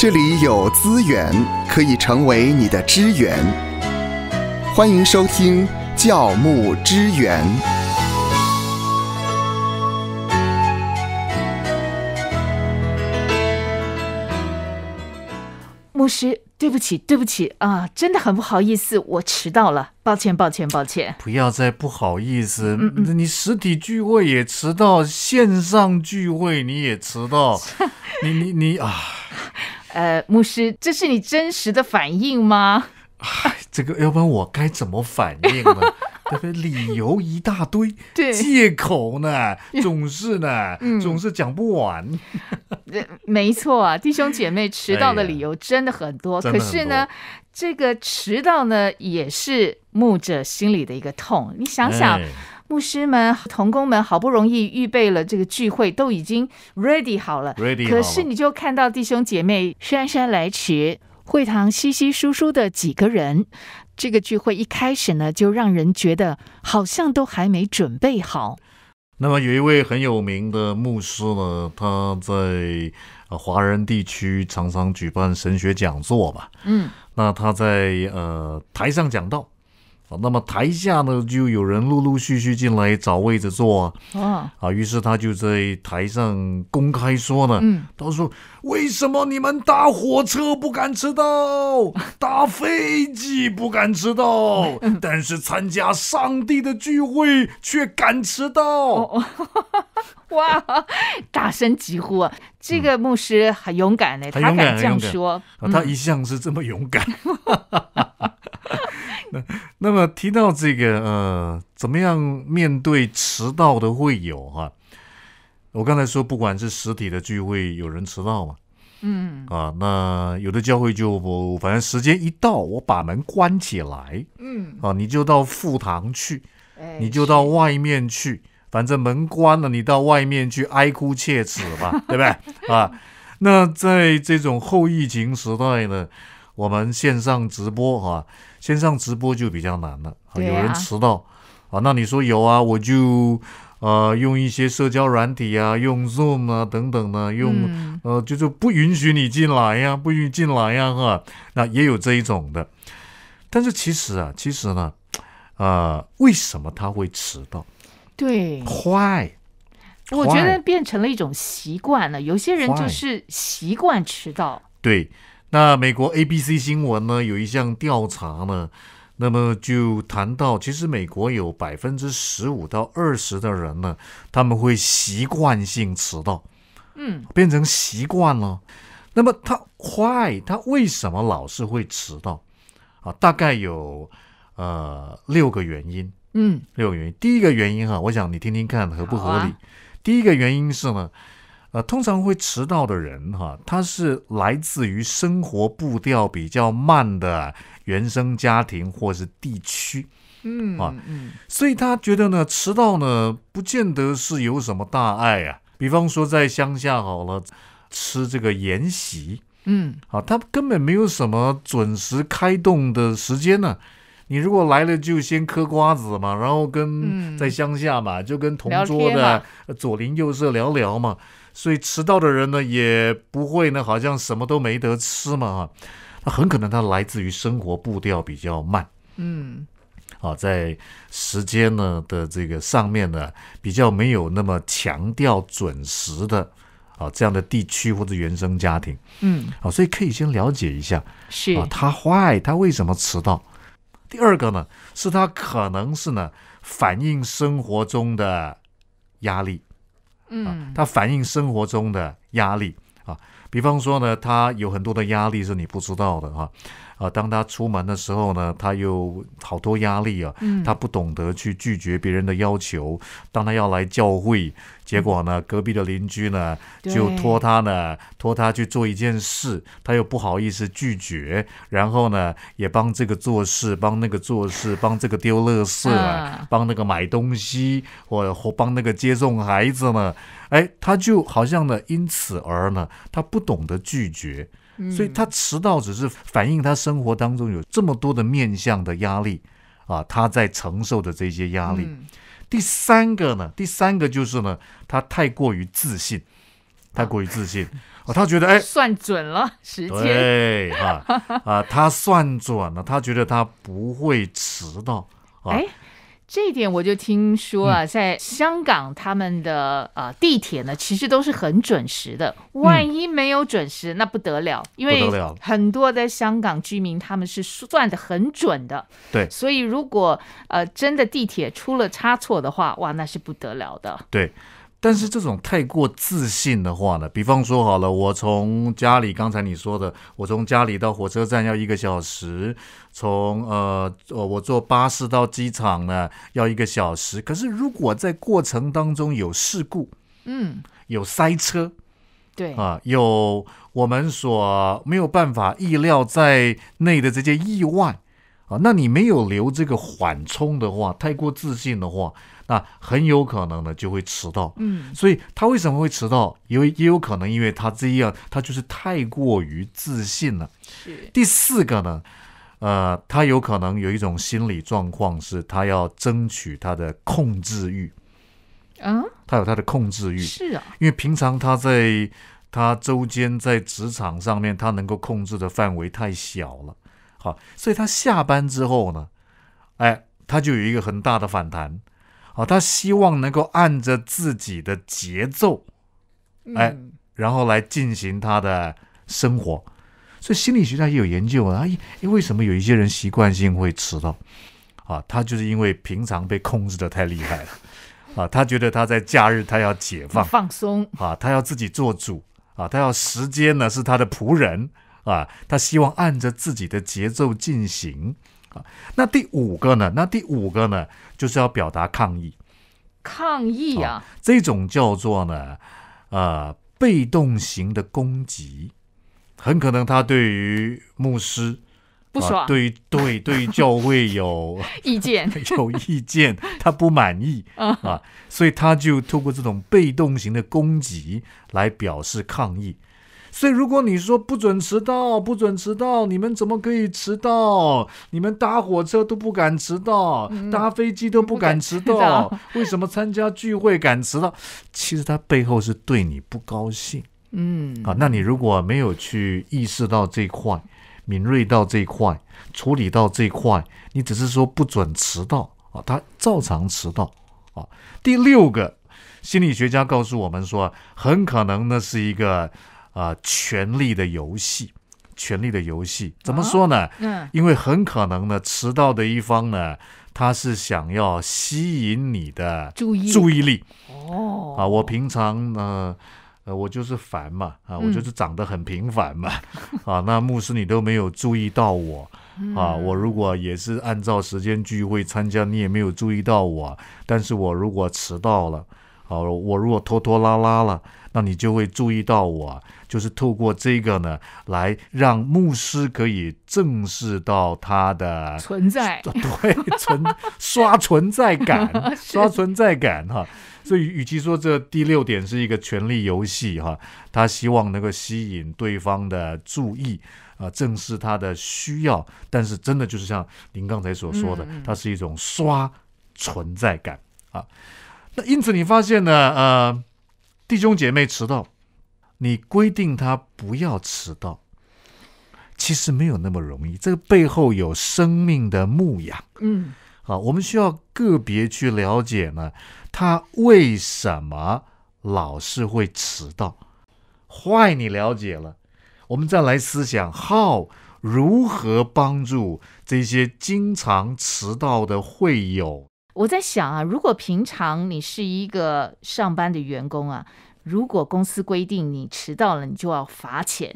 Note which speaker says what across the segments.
Speaker 1: 这里有资源可以成为你的支援，欢迎收听教牧支援。
Speaker 2: 牧师，对不起，对不起啊，真的很不好意思，我迟到了，抱歉，抱歉，抱歉。
Speaker 1: 不要再不好意思，你实体聚会也迟到，线上聚会你也迟到，你你你啊！呃，牧师，这是你真实的
Speaker 2: 反应吗？
Speaker 1: 哎，这个，要不然我该怎么反应呢？对不对？理由一大堆，对，借口呢，总是呢，总是讲不完。
Speaker 2: 没错啊，弟兄姐妹，迟到的理由真的很多。可是呢，这个迟到呢，也是牧者心里的一个痛。你想想。牧师们、童工们好不容易预备了这个聚会，都已经 ready 好了。ready 可是你就看到弟兄姐妹姗姗来迟，会堂稀稀疏疏的几个人，这个聚会一开始呢，就让人觉得好像都还没准备好。
Speaker 1: 那么有一位很有名的牧师呢，他在华人地区常常举办神学讲座吧。嗯。那他在呃台上讲到。啊，那么台下呢，就有人陆陆续续进来找位置坐啊。啊，于是他就在台上公开说呢，他说：“为什么你们搭火车不敢迟到，搭飞机不敢迟到，但是参加上帝的聚会却敢迟到？”
Speaker 2: 哇，大声疾呼！这个牧师很勇敢嘞，他敢这样说，他一
Speaker 1: 向是这么勇敢。那那么提到这个呃，怎么样面对迟到的会友哈？我刚才说，不管是实体的聚会，有人迟到嘛，嗯，啊，那有的教会就不，反正时间一到，我把门关起来，嗯，啊，你就到副堂去，你就到外面去，反正门关了，你到外面去哀哭切齿吧，对不对？啊，那在这种后疫情时代呢？我们线上直播啊，线上直播就比较难了啊，有人迟到啊，那你说有啊，我就呃用一些社交软体啊，用 Zoom 啊等等呢，用呃就是不允许你进来呀，不允许进来呀哈，那也有这一种的。但是其实啊，其实呢，呃，为什么他会迟到？对，坏，
Speaker 2: 我觉得变成了一种习惯了，有些人就是习惯迟到。
Speaker 1: 对。那美国 ABC 新闻呢，有一项调查呢，那么就谈到，其实美国有百分之十五到二十的人呢，他们会习惯性迟到，嗯，变成习惯了。那么他快，他为什么老是会迟到？啊，大概有呃六个原因，嗯，六个原因。第一个原因哈，我想你听听看合不合理。第一个原因是呢。呃，通常会迟到的人，哈，他是来自于生活步调比较慢的原生家庭或是地区，嗯啊，嗯，所以他觉得呢，迟到呢不见得是有什么大碍啊。比方说在乡下好了，吃这个宴席，嗯，啊，他根本没有什么准时开动的时间呢。你如果来了，就先嗑瓜子嘛，然后跟在乡下嘛，就跟同桌的左邻右舍聊聊嘛。所以迟到的人呢，也不会呢，好像什么都没得吃嘛。那很可能他来自于生活步调比较慢。嗯，啊，在时间呢的这个上面呢，比较没有那么强调准时的啊，这样的地区或者原生家庭。嗯，啊，所以可以先了解一下，是啊，他坏，他为什么迟到？第二个呢，是他可能是呢反映生活中的压力，嗯，他反映生活中的压力啊，比方说呢，他有很多的压力是你不知道的啊。啊，当他出门的时候呢，他又好多压力啊。他不懂得去拒绝别人的要求。当他要来教会，结果呢，隔壁的邻居呢，就托他呢，托他去做一件事，他又不好意思拒绝。然后呢，也帮这个做事，帮那个做事，帮这个丢垃圾，帮那个买东西，或或帮那个接送孩子呢。哎，他就好像呢，因此而呢，他不懂得拒绝。所以他迟到只是反映他生活当中有这么多的面向的压力啊，他在承受的这些压力。第三个呢，第三个就是呢，他太过于自信，太过于自信哦，他觉得哎，
Speaker 2: 算准了时间，对，
Speaker 1: 啊，他算准了，他觉得他不会迟到啊。
Speaker 2: 这点我就听说啊，在香港他们的啊地铁呢，其实都是很准时的。万一没有准时，那不得了，因为很多在香港居民他们是算的很准的。对，所以如果呃真的地铁出了差错的话，哇，那是不得了的。
Speaker 1: 对。但是这种太过自信的话呢，比方说好了，我从家里，刚才你说的，我从家里到火车站要一个小时，从呃，我坐巴士到机场呢要一个小时。可是如果在过程当中有事故，嗯，有塞车，对啊，有我们所没有办法意料在内的这些意外啊，那你没有留这个缓冲的话，太过自信的话。那很有可能呢，就会迟到。嗯，所以他为什么会迟到？因为也有可能，因为他这样，他就是太过于自信了。是。第四个呢，呃，他有可能有一种心理状况，是他要争取他的控制欲。嗯，他有他的控制欲。是啊。因为平常他在他周间在职场上面，他能够控制的范围太小了。好，所以他下班之后呢，哎，他就有一个很大的反弹。啊，他希望能够按着自己的节奏，哎，然后来进行他的生活。所以心理学家也有研究啊，因因为什么有一些人习惯性会迟到，啊，他就是因为平常被控制的太厉害了，啊，他觉得他在假日他要解放放松啊，他要自己做主啊，他要时间呢是他的仆人啊，他希望按着自己的节奏进行。啊，那第五个呢？那第五个呢，就是要表达抗议。
Speaker 2: 抗议啊，
Speaker 1: 这种叫做呢，呃，被动型的攻击，很可能他对于牧师
Speaker 2: 不爽，对于
Speaker 1: 对 对于教会有意
Speaker 2: 见，有
Speaker 1: 意见，他不满意啊，所以他就通过这种被动型的攻击来表示抗议。所以，如果你说不准迟到，不准迟到，你们怎么可以迟到？你们搭火车都不敢迟到，搭飞机都不敢迟到，为什么参加聚会敢迟到？其实他背后是对你不高兴。
Speaker 2: 嗯，啊，
Speaker 1: 那你如果没有去意识到这块，敏锐到这块，处理到这块，你只是说不准迟到啊，他照常迟到啊。第六个，心理学家告诉我们说，很可能那是一个。啊，权力的游戏，权力的游戏怎么说呢？嗯，因为很可能呢，迟到的一方呢，他是想要吸引你的注意注意力。哦，啊，我平常呢，呃，我就是烦嘛，啊，我就是长得很平凡嘛，啊，那牧师你都没有注意到我，啊，我如果也是按照时间聚会参加，你也没有注意到我，但是我如果迟到了，啊，我如果拖拖拉拉了。那你就会注意到我，就是透过这个呢，来让牧师可以正视到他的存在。对，存刷存在感，刷存在感哈。所以，与其说这第六点是一个权力游戏哈，他希望能够吸引对方的注意啊，正视他的需要。但是，真的就是像您刚才所说的，它是一种刷存在感啊。那因此，你发现呢，呃。弟兄姐妹迟到，你规定他不要迟到，其实没有那么容易。这个背后有生命的牧养，嗯，好，我们需要个别去了解呢，他为什么老是会迟到？坏，你了解了，我们再来思想，How 如何帮助这些经常迟到的会友？
Speaker 2: 我在想啊，如果平常你是一个上班的员工啊，如果公司规定你迟到了，你就要罚钱，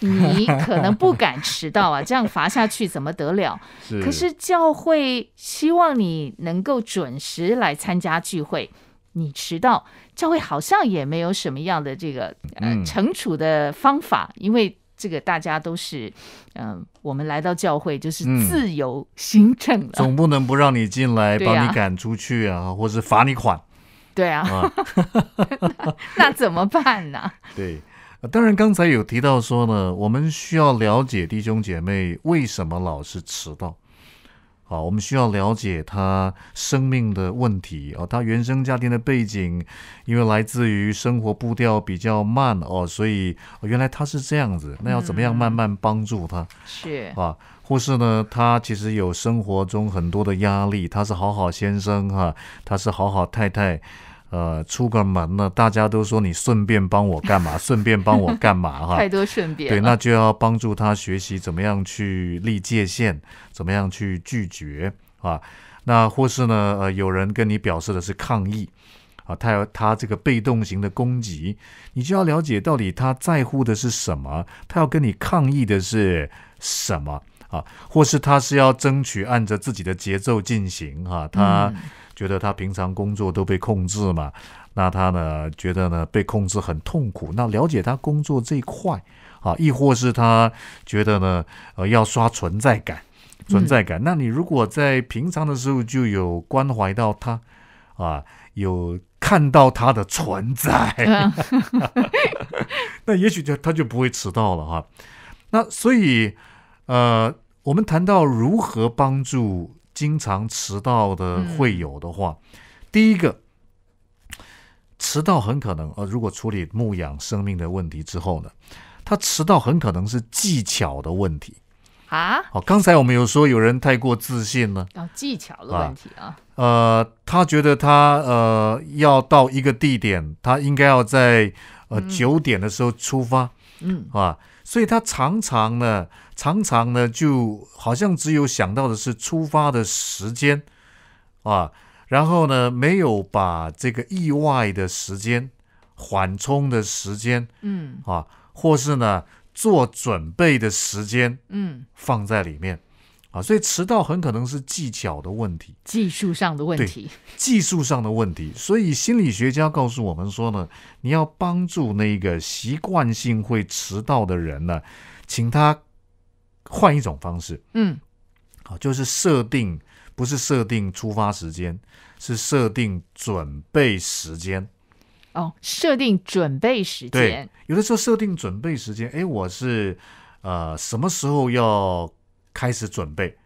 Speaker 2: 你可能不敢迟到啊。这样罚下去怎么得了？可是教会希望你能够准时来参加聚会，你迟到，教会好像也没有什么样的这个呃惩处的方法，因为。这个大家都是，嗯，我们来到教会就是自由行政了，总
Speaker 1: 不能不让你进来，把你赶出去啊，或是罚你款。
Speaker 2: 对啊，那怎么办呢？
Speaker 1: 对，当然刚才有提到说呢，我们需要了解弟兄姐妹为什么老是迟到。好，我们需要了解他生命的问题啊，他原生家庭的背景，因为来自于生活步调比较慢哦，所以原来他是这样子，那要怎么样慢慢帮助他？是啊，或是呢，他其实有生活中很多的压力，他是好好先生哈，他是好好太太。呃，出个门呢，大家都说你顺便帮我干嘛？顺便帮我干嘛？哈，太多顺便。对，那就要帮助他学习怎么样去立界限，怎么样去拒绝啊。那或是呢，呃，有人跟你表示的是抗议啊，他有他这个被动型的攻击，你就要了解到底他在乎的是什么，他要跟你抗议的是什么。啊，或是他是要争取按着自己的节奏进行哈，他觉得他平常工作都被控制嘛，那他呢觉得呢被控制很痛苦。那了解他工作这一块啊，亦或是他觉得呢呃要刷存在感，存在感。那你如果在平常的时候就有关怀到他啊，有看到他的存在，那也许就他就不会迟到了哈。那所以呃。我们谈到如何帮助经常迟到的会友的话，第一个，迟到很可能呃，如果处理牧养生命的问题之后呢，他迟到很可能是技巧的问题啊。哦，刚才我们有说有人太过自信了，
Speaker 2: 哦，技巧的问
Speaker 1: 题啊。呃，他觉得他呃要到一个地点，他应该要在呃九点的时候出发。嗯，啊，所以他常常呢，常常呢，就好像只有想到的是出发的时间，啊，然后呢，没有把这个意外的时间、缓冲的时间，嗯，啊，或是呢，做准备的时间，嗯，放在里面。啊，所以迟到很可能是技巧的问题，技术上的问题，技术上的问题。所以心理学家告诉我们说呢，你要帮助那个习惯性会迟到的人呢，请他换一种方式。嗯，好，就是设定，不是设定出发时间，是设定准备时间。
Speaker 2: 哦，设定准备时间。
Speaker 1: 有的时候设定准备时间，哎，我是呃什么时候要。开始准备，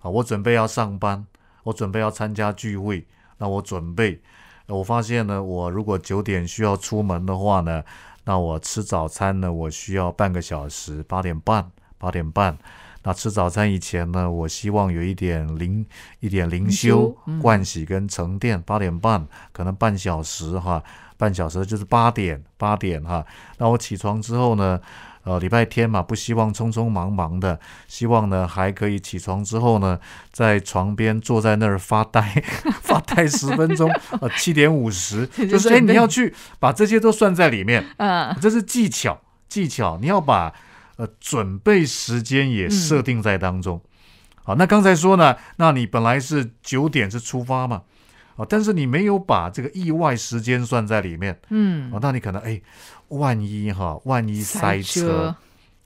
Speaker 1: 啊，我准备要上班，我准备要参加聚会，那我准备，我发现呢，我如果九点需要出门的话呢，那我吃早餐呢，我需要半个小时，八点半，八点半，那吃早餐以前呢，我希望有一点灵，一点灵修、盥洗跟沉淀，八点半，可能半小时哈，半小时就是八点，八点哈，那我起床之后呢？呃，礼拜天嘛，不希望匆匆忙忙的，希望呢还可以起床之后呢，在床边坐在那儿发呆，发呆十分钟，呃，七点五十，就是哎，你要去把这些都算在里面，这是技巧，技巧，你要把呃准备时间也设定在当中。好，那刚才说呢，那你本来是九点是出发嘛？哦，但是你没有把这个意外时间算在里面，嗯，哦，那你可能哎，万一哈，万一塞车，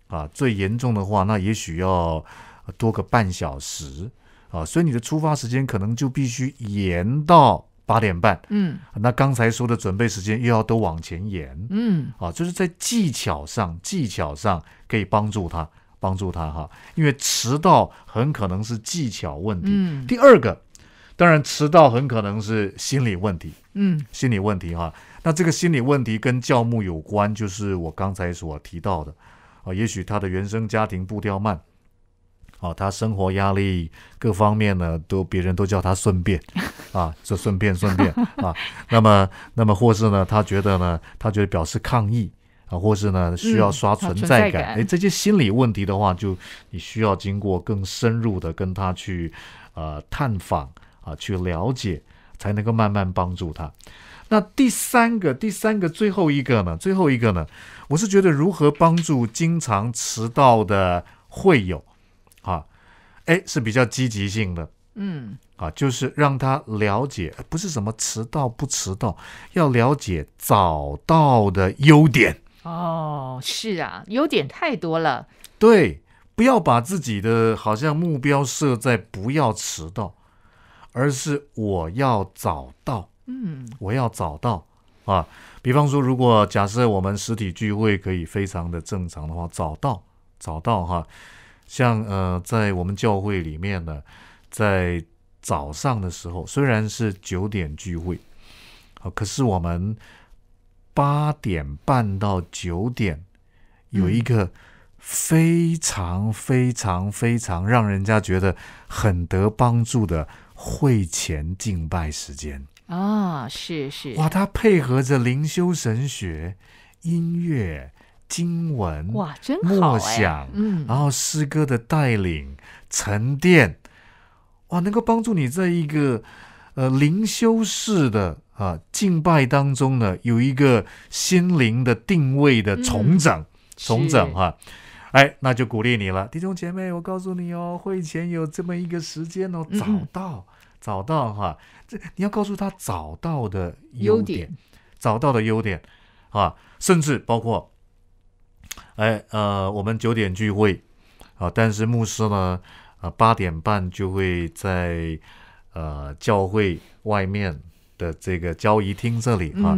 Speaker 1: 啊，最严重的话，那也许要多个半小时，啊，所以你的出发时间可能就必须延到八点半，嗯，那刚才说的准备时间又要都往前延，嗯，啊，就是在技巧上，技巧上可以帮助他，帮助他哈，因为迟到很可能是技巧问题，嗯，第二个。当然，迟到很可能是心理问题。嗯，心理问题哈。那这个心理问题跟教牧有关，就是我刚才所提到的啊。也许他的原生家庭步调慢，啊，他生活压力各方面呢都，别人都叫他顺便 啊，这顺便顺便啊。那么，那么或是呢，他觉得呢，他觉得表示抗议啊，或是呢需要刷存在感。哎，这些心理问题的话，就你需要经过更深入的跟他去呃探访。啊，去了解才能够慢慢帮助他。那第三个，第三个，最后一个呢？最后一个呢？我是觉得如何帮助经常迟到的会友，啊，哎，是比较积极性的。嗯，啊，就是让他了解，不是什么迟到不迟到，要了解早到的优点。
Speaker 2: 哦，是啊，优点太多了。
Speaker 1: 对，不要把自己的好像目标设在不要迟到。而是我要找到，嗯，我要找到啊。比方说，如果假设我们实体聚会可以非常的正常的话，找到，找到哈。像呃，在我们教会里面呢，在早上的时候，虽然是九点聚会，好，可是我们八点半到九点有一个。非常非常非常让人家觉得很得帮助的会前敬拜时间
Speaker 2: 啊，是是，哇，它
Speaker 1: 配合着灵修神学、音乐、经文，哇，真好哎，嗯，然后诗歌的带领沉淀，哇，能够帮助你在一个呃灵修式的啊敬拜当中呢，有一个心灵的定位的重整、重整哈。哎，那就鼓励你了，弟兄姐妹，我告诉你哦，会前有这么一个时间哦，找到，找到哈，这你要告诉他找到的优点，找到的优点，啊，甚至包括，哎呃，我们九点聚会，啊，但是牧师呢，啊，八点半就会在呃教会外面的这个交易厅这里啊，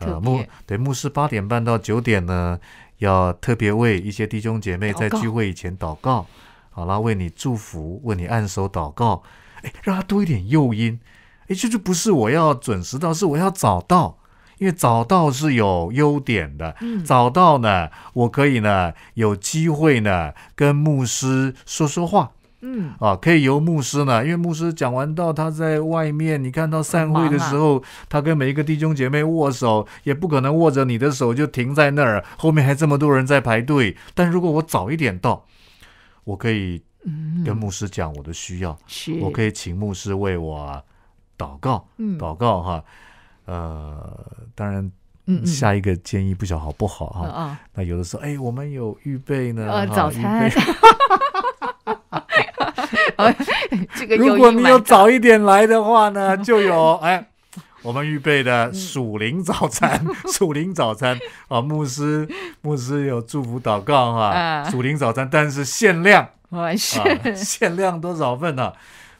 Speaker 1: 呃牧，对，牧师八点半到九点呢。要特别为一些弟兄姐妹在聚会以前祷告，好啦，为你祝福，为你按手祷告，哎，让他多一点诱因。哎，这就不是我要准时到，是我要早到，因为早到是有优点的。早到呢，我可以呢有机会呢跟牧师说说话。嗯啊，可以由牧师呢，因为牧师讲完到他在外面，你看到散会的时候，他跟每一个弟兄姐妹握手，也不可能握着你的手就停在那儿，后面还这么多人在排队。但如果我早一点到，我可以跟牧师讲我的需要，我可以请牧师为我祷告，祷告哈。呃，当然，下一个建议不晓得好不好哈。那有的时候，哎，我们有预备呢，早餐。如果你有早一点来的话呢，就有哎，我们预备的属灵早餐，属灵早餐啊，牧师牧师有祝福祷告哈，属灵早餐，但是限量，啊，限量多少份呢？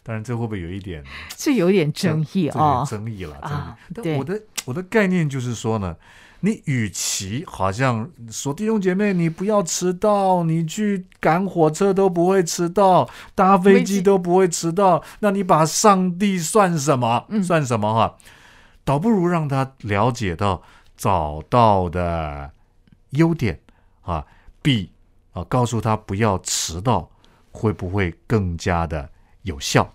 Speaker 1: 当然，这会不会有一点？
Speaker 2: 这有点争议啊，
Speaker 1: 争议了，我的我的概念就是说呢。你与其好像说弟兄姐妹，你不要迟到，你去赶火车都不会迟到，搭飞机都不会迟到，那你把上帝算什么？算什么哈？倒不如让他了解到找到的优点啊，B 啊，告诉他不要迟到，会不会更加的有效？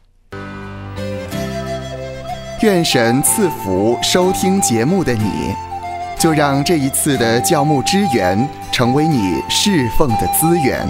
Speaker 1: 愿神赐福收听节目的你。就让这一次的教牧支援成为你侍奉的资源。